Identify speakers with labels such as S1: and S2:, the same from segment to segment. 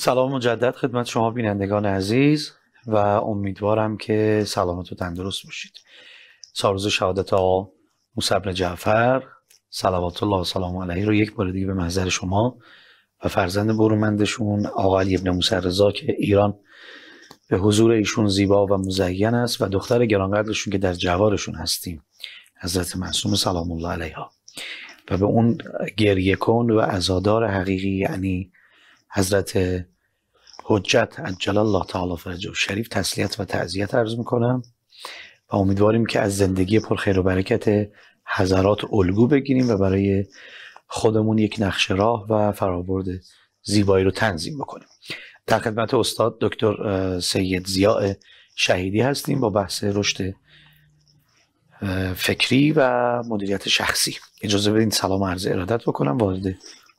S1: سلام مجدد خدمت شما بینندگان عزیز و امیدوارم که سلامت و تندرست باشید ساروز شهادت آقا موسبن جعفر سلامت الله و سلام علیه رو یک بار دیگه به محضر شما و فرزند برومندشون آقا علی ابن موسی که ایران به حضور ایشون زیبا و مزین است و دختر گرانقدرشون که در جوارشون هستیم حضرت معصوم سلام الله علیها و به اون گریه کن و ازادار حقیقی یعنی حضرت حجت عجل الله تعالی فرجه شریف تسلیت و تعذیت عرض میکنم و امیدواریم که از زندگی پرخیر و برکت حضرات الگو بگیریم و برای خودمون یک نقشه راه و فرابرد زیبایی رو تنظیم بکنیم در خدمت استاد دکتر سید زیاء شهیدی هستیم با بحث رشد فکری و مدیریت شخصی اجازه بدین سلام عرض ارادت بکنم وارد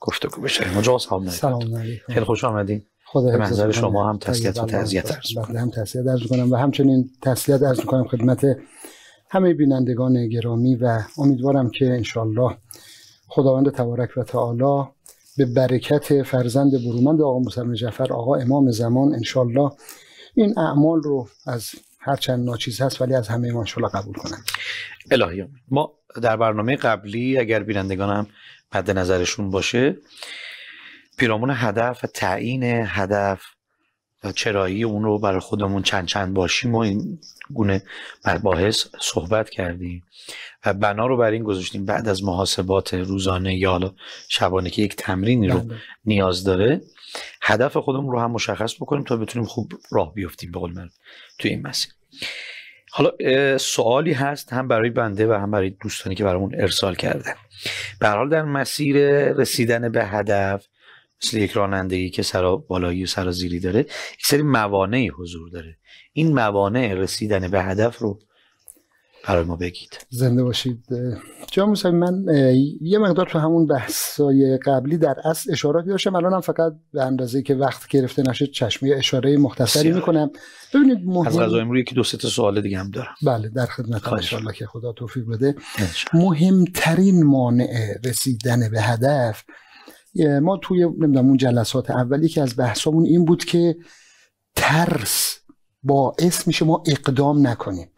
S1: گفتگو بشه مجا سلام سلام خیلی خوش آمدین خدا به منظر شما هم تسلیت و تعزیت بله،
S2: عرض بله هم تسلیت عرض کنم و همچنین تسلیت عرض کنم خدمت همه بینندگان گرامی و امیدوارم که انشالله خداوند تبارک و تعالی به برکت فرزند برومند آقا مسلم جفر آقا امام زمان انشالله این اعمال رو از هر چند ناچیز هست ولی از همه ما انشالله قبول کنن
S1: الهی ما در برنامه قبلی اگر بینندگانم مد نظرشون باشه پیرامون هدف و تعیین هدف و چرایی اون رو برای خودمون چند چند باشیم و این گونه مباحث صحبت کردیم و بنا رو بر این گذاشتیم بعد از محاسبات روزانه یا شبانه که یک تمرینی رو بله. نیاز داره هدف خودمون رو هم مشخص بکنیم تا بتونیم خوب راه بیفتیم به قول من توی این مسیر حالا سوالی هست هم برای بنده و هم برای دوستانی که برامون ارسال کرده به در مسیر رسیدن به هدف مثل یک رانندگی که سرا بالایی و سر زیری داره یک سری موانعی حضور داره این موانع رسیدن به هدف رو برای ما بگید
S2: زنده باشید جان من یه مقدار تو همون بحثای قبلی در اصل اشاراتی داشتم الان هم فقط به اندازه که وقت گرفته نشه چشمی اشاره مختصری میکنم ببینید مهم... از غذای امروز
S1: یکی دو سه سوال دیگه هم دارم
S2: بله در خدمت ان که خدا توفیق بده مهمترین مانع رسیدن به هدف ما توی نمیدونم اون جلسات اولی که از بحثمون این بود که ترس باعث میشه ما اقدام نکنیم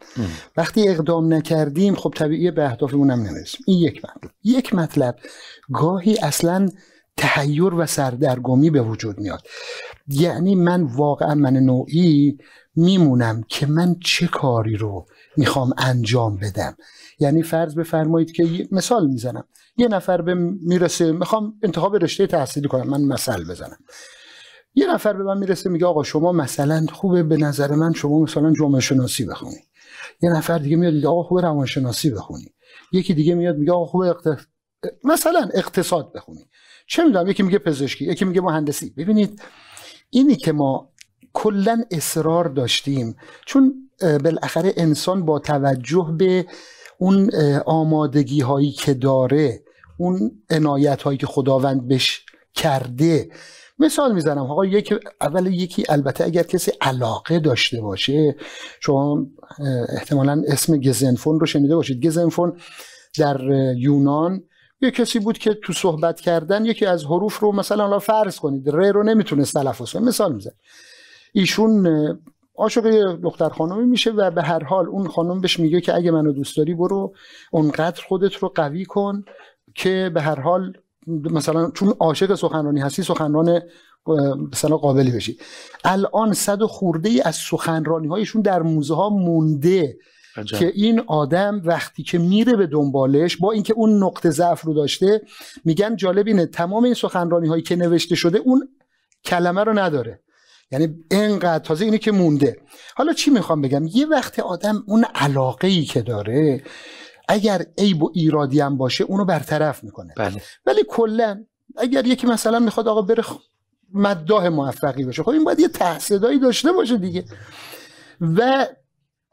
S2: وقتی اقدام نکردیم خب طبیعیه به اهدافمون هم نمیرسیم این یک مطلب یک مطلب گاهی اصلا تهیور و سردرگمی به وجود میاد یعنی من واقعا من نوعی میمونم که من چه کاری رو میخوام انجام بدم یعنی فرض بفرمایید که مثال میزنم یه نفر به میرسه میخوام انتخاب رشته تحصیلی کنم من مثال بزنم یه نفر به من میرسه میگه آقا شما مثلا خوبه به نظر من شما مثلا جامعه شناسی بخونی یه نفر دیگه میاد میگه آقا خوبه روانشناسی بخونی یکی دیگه میاد میگه آقا خوبه مثلا اقتصاد بخونی چه میدونم یکی میگه پزشکی یکی میگه مهندسی ببینید اینی که ما کلا اصرار داشتیم چون بالاخره انسان با توجه به اون آمادگی هایی که داره اون عنایت هایی که خداوند بهش کرده مثال میزنم آقا یک اول یکی البته اگر کسی علاقه داشته باشه شما احتمالا اسم گزنفون رو شنیده باشید گزنفون در یونان یه کسی بود که تو صحبت کردن یکی از حروف رو مثلا حالا فرض کنید ر رو نمیتونست تلفظ کنه مثال میزنم ایشون عاشق دختر خانمی میشه و به هر حال اون خانم بهش میگه که اگه منو دوست داری برو اونقدر خودت رو قوی کن که به هر حال مثلا چون عاشق سخنرانی هستی سخنران مثلا قابلی بشی الان صد و خورده ای از سخنرانی هایشون در موزه ها مونده که این آدم وقتی که میره به دنبالش با اینکه اون نقطه ضعف رو داشته میگن جالب اینه تمام این سخنرانی هایی که نوشته شده اون کلمه رو نداره یعنی انقدر تازه اینه که مونده حالا چی میخوام بگم یه وقت آدم اون علاقه ای که داره اگر عیب و ایرادی هم باشه اونو برطرف میکنه بله. ولی کلا اگر یکی مثلا میخواد آقا بره مداح موفقی باشه خب این باید یه داشته باشه دیگه و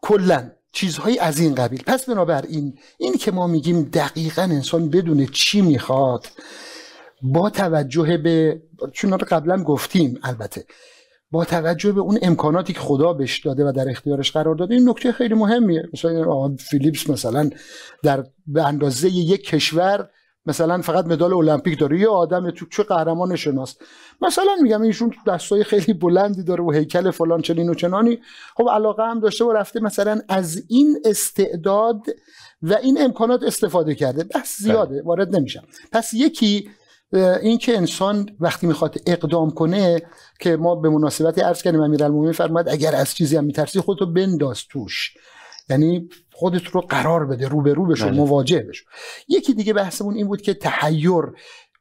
S2: کلا چیزهایی از این قبیل پس بنابراین این که ما میگیم دقیقا انسان بدونه چی میخواد با توجه به چون رو قبلا گفتیم البته با توجه به اون امکاناتی که خدا بهش داده و در اختیارش قرار داده این نکته خیلی مهمیه مثلا فیلیپس مثلا در به اندازه یک کشور مثلا فقط مدال المپیک داره یه آدم تو چه قهرمان شناس مثلا میگم ایشون دستای خیلی بلندی داره و هیکل فلان چنین و چنانی خب علاقه هم داشته و رفته مثلا از این استعداد و این امکانات استفاده کرده بس بله. زیاده وارد نمیشم پس یکی اینکه انسان وقتی میخواد اقدام کنه که ما به مناسبت عرض کردیم امیرالمومنین فرماد اگر از چیزی هم میترسی خودتو بنداز توش یعنی خودت رو قرار بده روبرو بشو بله. مواجه بشو یکی دیگه بحثمون این بود که تحیر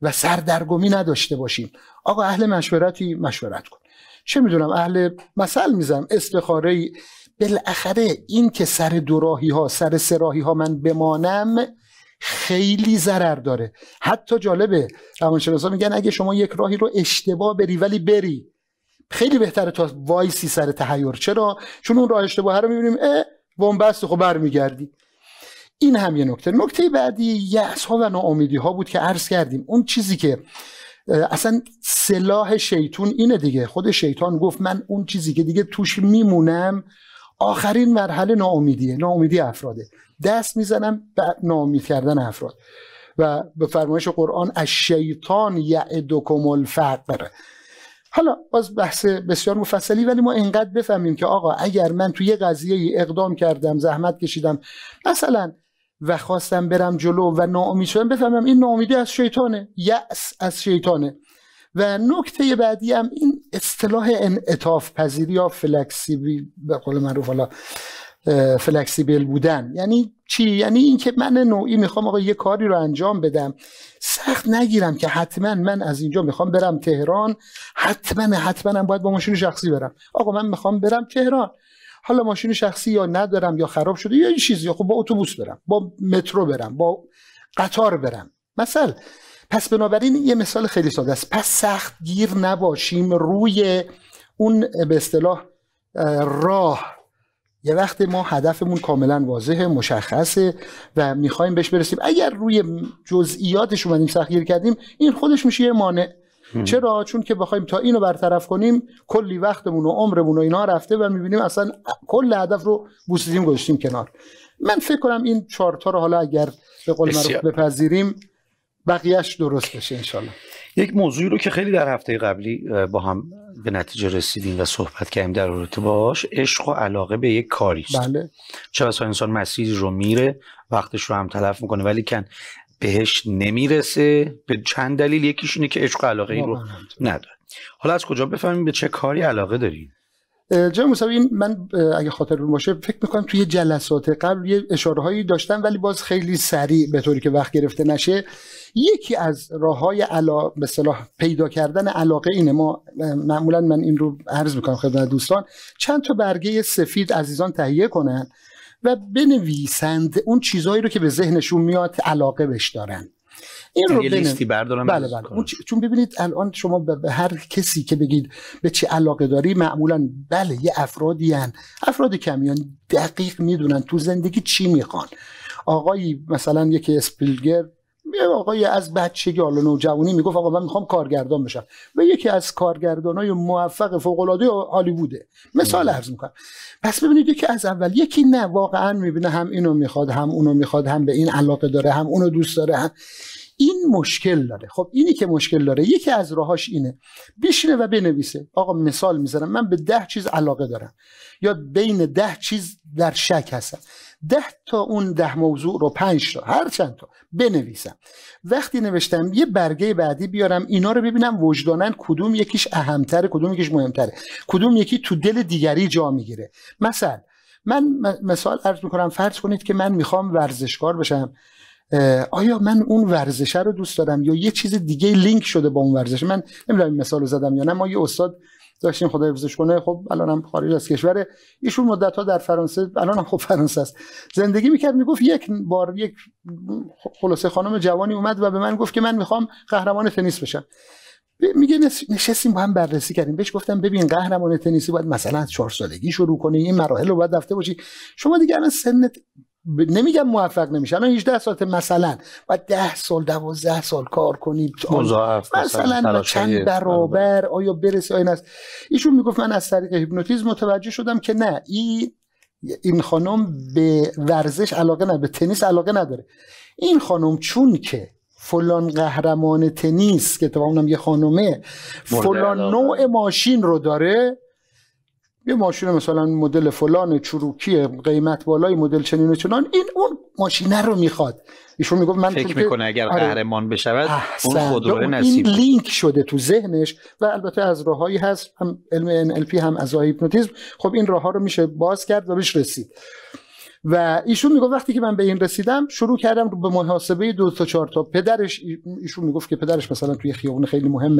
S2: و سردرگمی نداشته باشیم آقا اهل مشورتی مشورت کن چه میدونم اهل مثل میزنم استخاره بالاخره این که سر دوراهی ها سر سراهی ها من بمانم خیلی ضرر داره حتی جالبه روانشناسا میگن اگه شما یک راهی رو اشتباه بری ولی بری خیلی بهتره تا وایسی سر تهیور چرا چون اون راه اشتباه رو میبینیم اه بنبست خب برمیگردی این هم یه نکته نکته بعدی یأس ها و ناامیدی ها بود که عرض کردیم اون چیزی که اصلا سلاح شیطون اینه دیگه خود شیطان گفت من اون چیزی که دیگه توش میمونم آخرین مرحله ناامیدیه ناامیدی افراده دست میزنم به نامی کردن افراد و به فرمایش قرآن از شیطان یعدکم الفقر حالا باز بحث بسیار مفصلی ولی ما اینقدر بفهمیم که آقا اگر من توی یه قضیه اقدام کردم زحمت کشیدم مثلا و خواستم برم جلو و ناامید شدم بفهمم این ناامیدی از شیطانه یأس از شیطانه و نکته بعدی هم این اصطلاح انعطاف پذیری یا فلکسیبی به قول معروف حالا فلکسیبل بودن یعنی چی یعنی اینکه من نوعی میخوام آقا یه کاری رو انجام بدم سخت نگیرم که حتما من از اینجا میخوام برم تهران حتما حتما باید با ماشین شخصی برم آقا من میخوام برم تهران حالا ماشین شخصی یا ندارم یا خراب شده یا این چیزی یا خب با اتوبوس برم با مترو برم با قطار برم مثلا پس بنابراین یه مثال خیلی ساده است پس سخت گیر نباشیم روی اون به اصطلاح راه یه وقت ما هدفمون کاملا واضحه مشخصه و میخوایم بهش برسیم اگر روی جزئیاتش اومدیم سخیر کردیم این خودش میشه یه مانع چرا چون که بخوایم تا اینو برطرف کنیم کلی وقتمون و عمرمون و اینا رفته و میبینیم اصلا کل هدف رو بوسیدیم گذاشتیم کنار من فکر کنم این چارتا رو حالا اگر به قول معروف بپذیریم بقیهش درست بشه انشالله
S1: یک موضوعی رو که خیلی در هفته قبلی با هم به نتیجه رسیدیم و صحبت کردیم در رابطه باش عشق و علاقه به یک کاری بله چه بسا انسان مسیری رو میره وقتش رو هم تلف میکنه ولی کن بهش نمیرسه به چند دلیل یکیش اینه که عشق و علاقه ای رو نداره حالا از کجا بفهمیم به چه کاری علاقه داریم
S2: جناب من اگه خاطر باشه فکر میکنم توی جلسات قبل یه اشاره هایی داشتم ولی باز خیلی سریع به طوری که وقت گرفته نشه یکی از راه های علا... پیدا کردن علاقه اینه ما معمولا من این رو عرض میکنم خدمت دوستان چند تا برگه سفید عزیزان تهیه کنن و بنویسند اون چیزهایی رو که به ذهنشون میاد علاقه بش دارن این رو یعنی لیستی بردارم بله بله چون ببینید الان شما به هر کسی که بگید به چه علاقه داری معمولا بله یه افرادی هن. افراد کمیان یعنی دقیق میدونن تو زندگی چی میخوان آقایی مثلا یکی اسپیلگر یه آقای از بچگی حالا نوجوانی میگفت آقا من میخوام کارگردان بشم و یکی از کارگردانای موفق فوق العاده هالیووده مثال عرض میکنم پس ببینید یکی از اول یکی نه واقعا میبینه هم اینو میخواد هم اونو میخواد هم به این علاقه داره هم اونو دوست داره هم این مشکل داره خب اینی که مشکل داره یکی از راهاش اینه بشینه و بنویسه آقا مثال میزنم من به ده چیز علاقه دارم یا بین ده چیز در شک هستم ده تا اون ده موضوع رو پنج تا هر چند تا بنویسم وقتی نوشتم یه برگه بعدی بیارم اینا رو ببینم وجدانن کدوم یکیش اهمتر، کدوم یکیش مهمتره کدوم یکی تو دل دیگری جا میگیره مثلا من مثال عرض میکنم فرض کنید که من میخوام ورزشکار بشم آیا من اون ورزشه رو دوست دارم یا یه چیز دیگه لینک شده با اون ورزش من نمیدونم این مثال زدم یا نه ما یه استاد داشتیم خدای حفظش کنه خب الان هم خارج از کشوره ایشون مدت ها در فرانسه الان هم خب فرانسه است زندگی میکرد میگفت یک بار یک خلاصه خانم جوانی اومد و به من گفت که من میخوام قهرمان تنیس بشم میگه نشستیم با هم بررسی کردیم بهش گفتم ببین قهرمان تنیسی باید مثلا از چهار سالگی شروع کنی این مراحل رو باید رفته باشی شما دیگه الان سنت نمیگم موفق نمیشم من 18 ساعت مثلا و 10 سال 12 سال کار کنید، مثلا, چند برابر آیا برسه این است؟ ایشون میگفت من از طریق هیپنوتیزم متوجه شدم که نه این این خانم به ورزش علاقه نداره به تنیس علاقه نداره این خانم چون که فلان قهرمان تنیس که اونم یه خانومه فلان نوع ماشین رو داره یه ماشین مثلا مدل فلان چروکی قیمت بالای مدل چنین و چنان این اون ماشینه رو میخواد ایشون میگفت من فکر میکنه اگر آره. قهرمان
S1: بشود اون این
S2: لینک شده تو ذهنش و البته از راههایی هست هم علم NLP هم از هیپنوتیزم خب این راه ها رو میشه باز کرد و بهش رسید و ایشون میگفت وقتی که من به این رسیدم شروع کردم به محاسبه دو تا چهار تا پدرش ایشون میگفت که پدرش مثلا توی خیابون خیلی مهم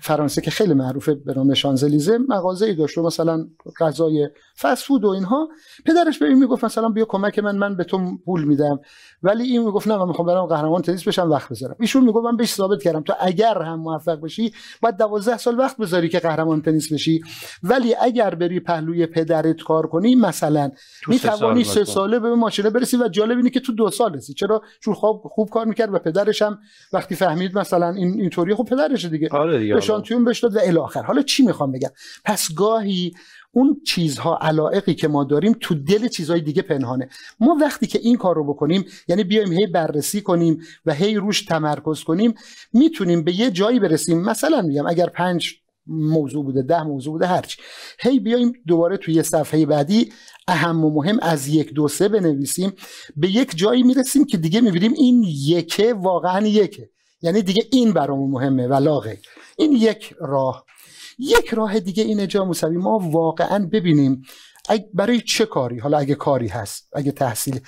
S2: فرانسه که خیلی معروفه به نام شانزلیزه مغازه ای داشت و مثلا غذای فست فود و اینها پدرش به این میگفت مثلا بیا کمک من من به تو پول میدم ولی این میگفت نه من میخوام برم قهرمان تنیس بشم وقت بذارم ایشون میگفت من بهش ثابت کردم تو اگر هم موفق بشی باید 12 سال وقت بذاری که قهرمان تنیس بشی ولی اگر بری پهلوی پدرت کار کنی مثلا میتوانی سه ساله به ماشینه برسی و جالب اینه که تو دو سال رسی چرا چون خوب خوب کار میکرد و پدرش هم وقتی فهمید مثلا این اینطوری خب پدرش دیگه آره به آره. بهش و الاخر حالا چی میخوام بگم پس گاهی اون چیزها علائقی که ما داریم تو دل چیزهای دیگه پنهانه ما وقتی که این کار رو بکنیم یعنی بیایم هی بررسی کنیم و هی روش تمرکز کنیم میتونیم به یه جایی برسیم مثلا میگم اگر پنج موضوع بوده ده موضوع بوده هرچی هی بیایم دوباره توی یه صفحه بعدی اهم و مهم از یک دو سه بنویسیم به یک جایی میرسیم که دیگه میبینیم این یکه واقعا یکه یعنی دیگه این برامون مهمه و این یک راه یک راه دیگه اینه جا موسوی ما واقعا ببینیم برای چه کاری حالا اگه کاری هست اگه تحصیل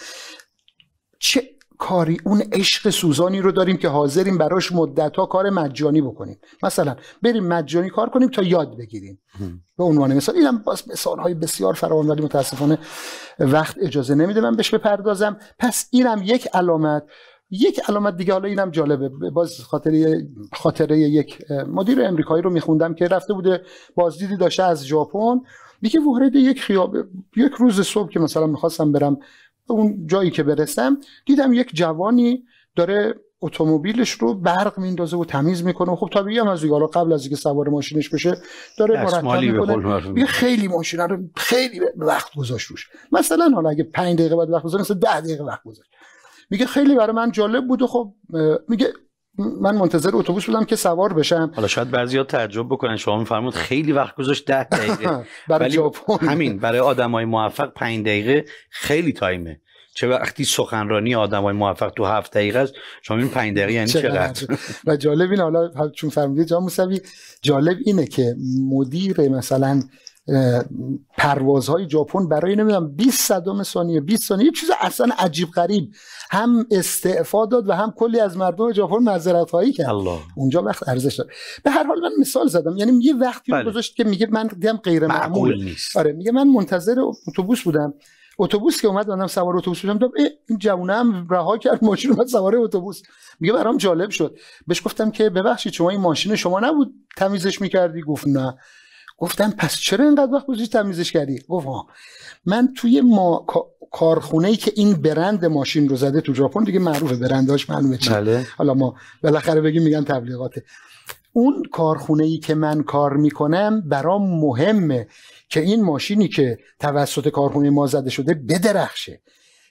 S2: چه کاری اون عشق سوزانی رو داریم که حاضریم براش مدت ها کار مجانی بکنیم مثلا بریم مجانی کار کنیم تا یاد بگیریم به عنوان مثال اینم باز مثال های بسیار فراوان ولی متاسفانه وقت اجازه نمیده من بهش بپردازم پس اینم یک علامت یک علامت دیگه حالا اینم جالبه باز خاطره خاطره یک مدیر امریکایی رو میخوندم که رفته بوده بازدیدی داشته از ژاپن میگه وارد یک خیاب یک روز صبح که مثلا میخواستم برم اون جایی که برسم دیدم یک جوانی داره اتومبیلش رو برق میندازه و تمیز میکنه خب طبیعی هم از حالا قبل از اینکه سوار ماشینش بشه داره مرتب میکنه خیلی ماشین رو خیلی وقت گذاشت روش مثلا حالا اگه 5 دقیقه بعد وقت گذاشت مثلا 10 دقیقه وقت گذاشت میگه خیلی برای من جالب بود و خب میگه من منتظر اتوبوس بودم که سوار بشم
S1: حالا شاید بعضیا تعجب بکنن شما میفرمود خیلی وقت گذاشت ده دقیقه برای ژاپن همین برای آدمای موفق 5 دقیقه خیلی تایمه چه وقتی سخنرانی آدمای موفق تو هفت دقیقه است شما این پنج دقیقه یعنی چقدر
S2: و جالب اینه حالا چون فرمودید جان موسوی جالب اینه که مدیر مثلا پروازهای ژاپن برای نمیدونم 20 صدم ثانیه 20 ثانیه یه چیز اصلا عجیب غریب هم استعفا داد و هم کلی از مردم ژاپن معذرت خواهی کرد الله. اونجا وقت ارزش داره به هر حال من مثال زدم یعنی یه وقتی بله. گذاشت که میگه من دیدم غیر معمول نیست آره میگه من منتظر اتوبوس بودم اتوبوس که اومد منم سوار اتوبوس شدم گفتم این جوونم رها کرد ماشین اومد سوار اتوبوس میگه برام جالب شد بهش گفتم که ببخشید شما این ماشین شما نبود تمیزش میکردی گفت نه گفتم پس چرا اینقدر وقت گذاشتی تمیزش کردی گفت ها من توی ما کارخونه ای که این برند ماشین رو زده تو ژاپن دیگه معروفه برنداش معلومه چی بله. حالا ما بالاخره بگیم میگن تبلیغات. اون کارخونه ای که من کار میکنم برام مهمه که این ماشینی که توسط کارخونه ما زده شده بدرخشه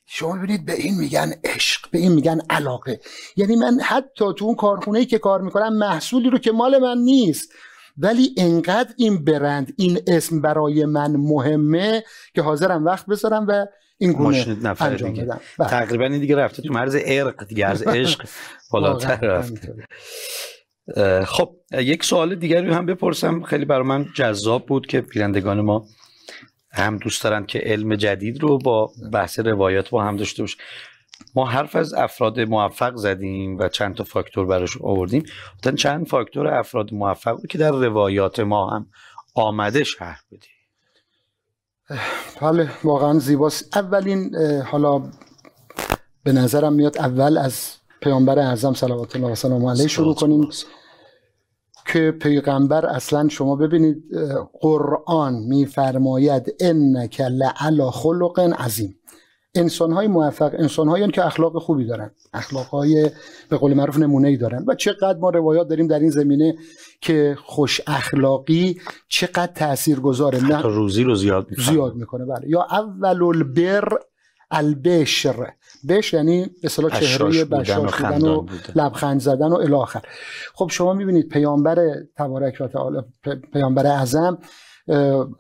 S2: شما ببینید به این میگن عشق به این میگن علاقه یعنی من حتی تو اون کارخونه ای که کار میکنم محصولی رو که مال من نیست ولی انقدر این برند این اسم برای من مهمه که حاضرم وقت بذارم و این گونه نفر دیگه بله.
S1: تقریبا این دیگه رفته تو مرز عرق دیگه از عشق بالاتر رفت. خب یک سوال دیگری هم بپرسم خیلی برای من جذاب بود که بینندگان ما هم دوست دارن که علم جدید رو با بحث روایات با هم داشته باشه ما حرف از افراد موفق زدیم و چند تا فاکتور براش آوردیم چند فاکتور افراد موفق که در روایات ما هم آمده شهر بدیم
S2: بله واقعا زیباست اولین حالا به نظرم میاد اول از پیامبر اعظم صلوات الله و علیه شروع کنیم که پیغمبر اصلا شما ببینید قرآن میفرماید انک لعلا خلق عظیم انسان های موفق انسان که اخلاق خوبی دارن اخلاق های به قول معروف نمونه ای دارن و چقدر ما روایات داریم در این زمینه که خوش اخلاقی چقدر تاثیر گذاره خب، نه روزی رو زیاد میکنه زیاد میکنه بله یا اول البر البشر بش یعنی به اصطلاح چهره بشاش و, لبخند زدن و الی خب شما میبینید پیامبر تبارک و تعالی پیامبر اعظم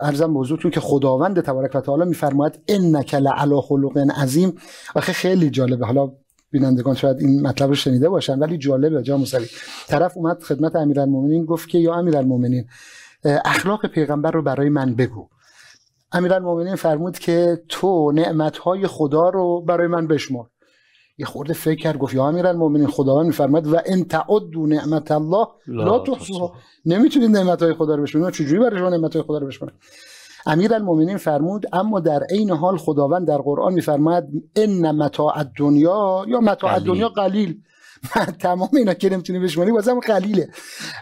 S2: ارزم به حضورتون که خداوند تبارک و تعالی میفرماید انک لعلی خلق عظیم آخه خیلی جالبه حالا بینندگان شاید این مطلب رو شنیده باشن ولی جالبه جا مصلی طرف اومد خدمت امیرالمومنین گفت که یا امیرالمومنین اخلاق پیغمبر رو برای من بگو امیرالمومنین فرمود که تو نعمتهای خدا رو برای من بشمار یه خورده فکر کرد گفت یا امیرالمومنین خداوند میفرماید و ان دو نعمت الله لا تحصوها نمیتونید نعمت های خدا رو بشمارید چجوری برای شما نعمت های خدا رو امیر امیرالمومنین فرمود اما در عین حال خداوند در قرآن میفرماید ان متاع الدنیا یا متاع الدنیا قلیل تمام اینا که نمیتونی بشماری بازم قلیله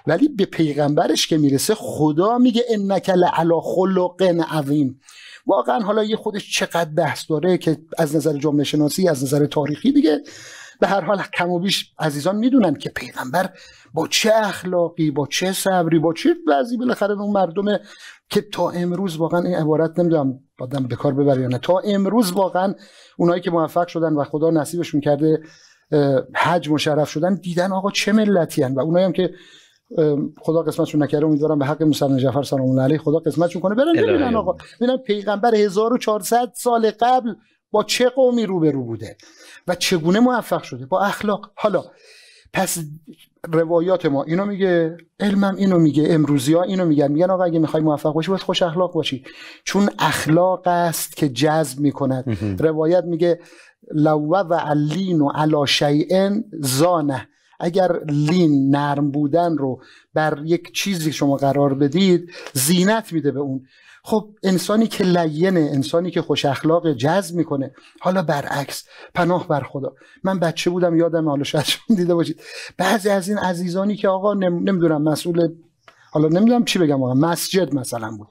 S2: ولی به پیغمبرش که میرسه خدا میگه انک لعلا خلق عظیم واقعا حالا یه خودش چقدر بحث داره که از نظر جامعه شناسی از نظر تاریخی دیگه به هر حال کم و بیش عزیزان میدونن که پیغمبر با چه اخلاقی با چه صبری با چه بعضی بالاخره اون مردم که تا امروز واقعا این عبارت نمیدونم بادم به کار ببر نه تا امروز واقعا اونایی که موفق شدن و خدا نصیبشون کرده حج مشرف شدن دیدن آقا چه ملتی هن. و اونایی هم که خدا قسمتشون نکره امیدوارم به حق مصطفی جعفر سلام الله علیه خدا قسمتشون کنه برن ببینن آقا ببینن پیغمبر 1400 سال قبل با چه قومی روبرو بوده و چگونه موفق شده با اخلاق حالا پس روایات ما اینو میگه علمم اینو میگه امروزی ها اینو میگن میگن آقا اگه میخوای موفق باشی باید خوش اخلاق باشی چون اخلاق است که جذب میکند روایت میگه لو و علین و علا شیئن زانه اگر لین نرم بودن رو بر یک چیزی شما قرار بدید زینت میده به اون خب انسانی که لینه انسانی که خوش اخلاق جذب میکنه حالا برعکس پناه بر خدا من بچه بودم یادم حالا شاید دیده باشید بعضی از این عزیزانی که آقا نمیدونم مسئول حالا نمیدونم چی بگم آقا مسجد مثلا بود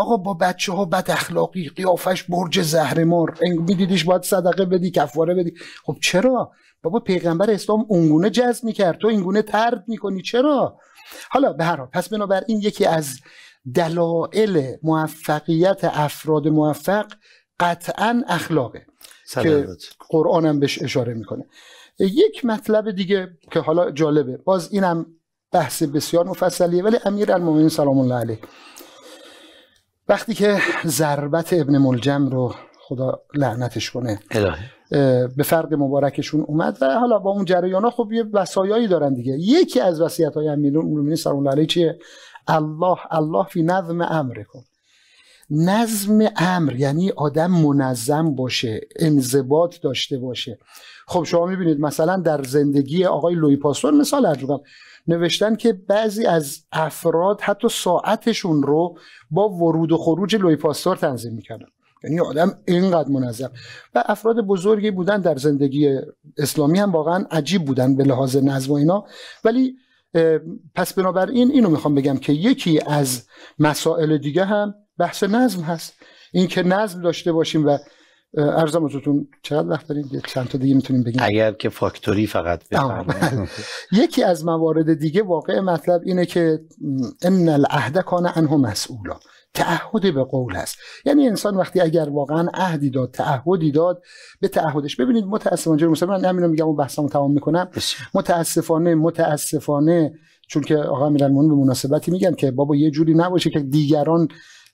S2: آقا با بچه ها بد اخلاقی قیافش برج زهرمار میدیدیش باید صدقه بدی کفاره بدی خب چرا بابا پیغمبر اسلام اونگونه جذب میکرد تو اینگونه ترد میکنی چرا حالا به هر حال پس بنابراین یکی از دلایل موفقیت افراد موفق قطعا اخلاقه سلامت. که قرآنم بهش اشاره میکنه یک مطلب دیگه که حالا جالبه باز اینم بحث بسیار مفصلیه ولی امیر المومنین سلام الله علیه وقتی که ضربت ابن ملجم رو خدا لعنتش کنه به فرد مبارکشون اومد و حالا با اون جریان ها خب یه وسایایی دارن دیگه یکی از وسیعت های امیرون سر سلام الله علیه چیه الله الله فی نظم امر کن نظم امر یعنی آدم منظم باشه انضباط داشته باشه خب شما میبینید مثلا در زندگی آقای لوی پاستور مثال ارجو نوشتن که بعضی از افراد حتی ساعتشون رو با ورود و خروج لوی تنظیم میکردن یعنی آدم اینقدر منظم و افراد بزرگی بودن در زندگی اسلامی هم واقعا عجیب بودن به لحاظ نظم و اینا ولی پس بنابراین اینو میخوام بگم که یکی از مسائل دیگه هم بحث نظم هست اینکه نظم داشته باشیم و ارزم ازتون چقدر وقت چند تا دیگه میتونیم
S1: بگیم اگر که فاکتوری فقط
S2: یکی از موارد دیگه واقع مطلب اینه که ان العهد کان عنه مسئولا تعهد به قول هست یعنی انسان وقتی اگر واقعا عهدی داد تعهدی داد به تعهدش ببینید متاسفانه جناب مصطفی من میگم و بحثمو تمام میکنم متاسفانه متاسفانه چون که آقا امیرالمومنین به مناسبتی میگن که بابا یه جوری نباشه که دیگران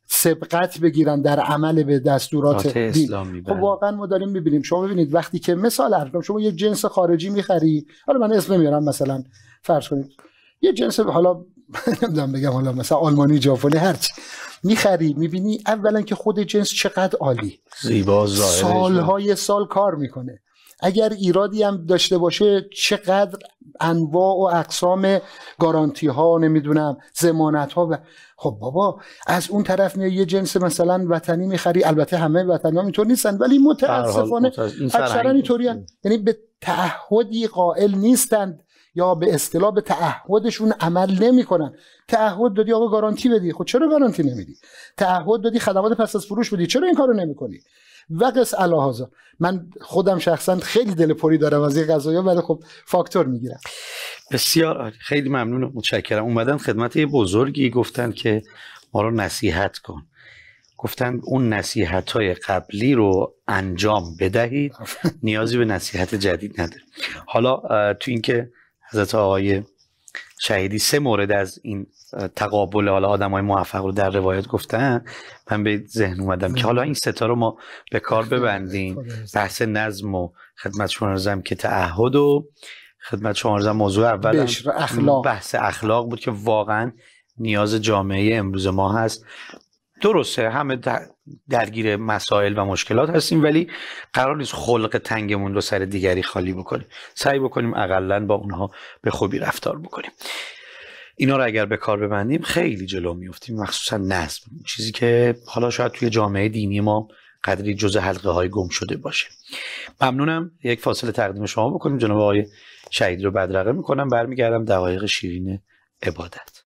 S2: سبقت بگیرن در عمل به دستورات دین خب بله. واقعا ما داریم میبینیم شما ببینید وقتی که مثال ارزم شما یه جنس خارجی میخری حالا من اسم نمیارم مثلا فرض کنید یه جنس حالا نمیدونم بگم حالا مثلا آلمانی ژاپنی هرچی میخری میبینی اولا که خود جنس چقدر عالی
S1: زیبا سالهای
S2: سال کار میکنه اگر ایرادی هم داشته باشه چقدر انواع و اقسام گارانتی ها نمیدونم زمانت ها و خب بابا از اون طرف میای یه جنس مثلا وطنی میخری البته همه وطنی ها اینطور نیستن ولی متاسفانه اکثرا اینطوری یعنی به تعهدی قائل نیستند یا به اصطلاح به تعهدشون عمل نمیکنن تعهد دادی آقا گارانتی بدی خب چرا گارانتی نمیدی تعهد دادی خدمات پس از فروش بدی چرا این کارو نمیکنی و قص الهازا من خودم شخصا خیلی دل پری دارم از این غذایا ولی خب فاکتور میگیرم
S1: بسیار خیلی ممنون متشکرم اومدن خدمت بزرگی گفتن که ما رو نصیحت کن گفتن اون نصیحت های قبلی رو انجام بدهید نیازی به نصیحت جدید نداره حالا تو اینکه حضرت آقای شهیدی سه مورد از این تقابل حالا آدم های موفق رو در روایت گفتن من به ذهن اومدم که حالا این ستا رو ما به کار ببندیم بحث نظم و خدمت شما که تعهد و خدمت شما رزم موضوع اول اخلاق. بحث اخلاق بود که واقعا نیاز جامعه امروز ما هست درسته همه درگیر مسائل و مشکلات هستیم ولی قرار نیست خلق تنگمون رو سر دیگری خالی بکنیم سعی بکنیم اقلا با اونها به خوبی رفتار بکنیم اینا رو اگر به کار ببندیم خیلی جلو میفتیم مخصوصا نظم چیزی که حالا شاید توی جامعه دینی ما قدری جز حلقه های گم شده باشه ممنونم یک فاصله تقدیم شما بکنیم جناب آقای شهید رو بدرقه میکنم برمیگردم دقایق شیرین عبادت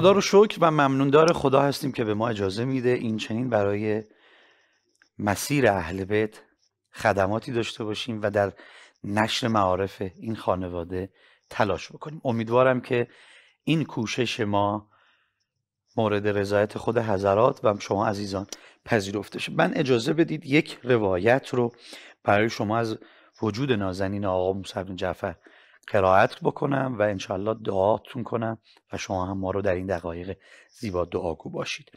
S1: خدا رو شکر و ممنوندار خدا هستیم که به ما اجازه میده این چنین برای مسیر اهل بیت خدماتی داشته باشیم و در نشر معارف این خانواده تلاش بکنیم امیدوارم که این کوشش ما مورد رضایت خود حضرات و شما عزیزان پذیرفته شد من اجازه بدید یک روایت رو برای شما از وجود نازنین آقا موسی بن جعفر قرائت بکنم و انشالله دعاتون کنم و شما هم ما رو در این دقایق زیبا دعاگو باشید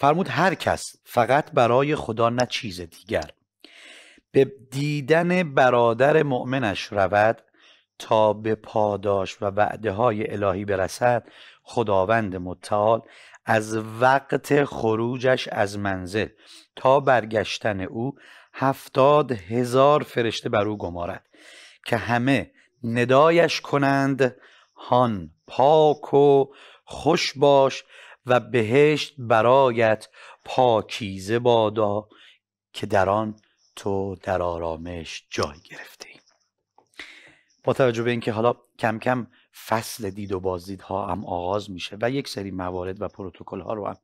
S1: فرمود هر کس فقط برای خدا نه چیز دیگر به دیدن برادر مؤمنش رود تا به پاداش و وعده های الهی برسد خداوند متعال از وقت خروجش از منزل تا برگشتن او هفتاد هزار فرشته بر او گمارد که همه ندایش کنند هان پاک و خوش باش و بهشت برایت پاکیزه بادا که در آن تو در آرامش جای گرفته با توجه به اینکه حالا کم کم فصل دید و بازدید ها هم آغاز میشه و یک سری موارد و پروتکل ها رو هم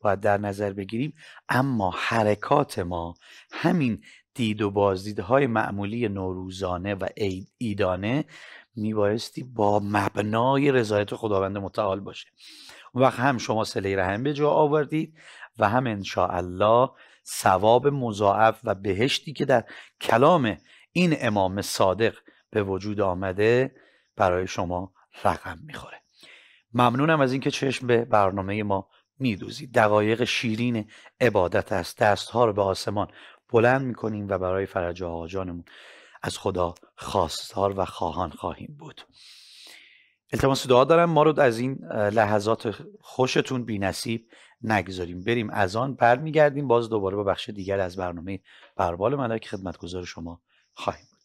S1: باید در نظر بگیریم اما حرکات ما همین دید و بازدیدهای معمولی نوروزانه و ایدانه میبایستی با مبنای رضایت خداوند متعال باشه اون وقت هم شما سلی رحم به جا آوردید و هم انشاءالله ثواب مضاعف و بهشتی که در کلام این امام صادق به وجود آمده برای شما رقم میخوره ممنونم از اینکه چشم به برنامه ما میدوزید دقایق شیرین عبادت است دستها رو به آسمان بلند میکنیم و برای فرج آجانمون از خدا خواستار و خواهان خواهیم بود التماس دعا دارم ما رو از این لحظات خوشتون بی نصیب نگذاریم بریم از آن برمیگردیم باز دوباره با بخش دیگر از برنامه بربال ملک خدمتگذار شما خواهیم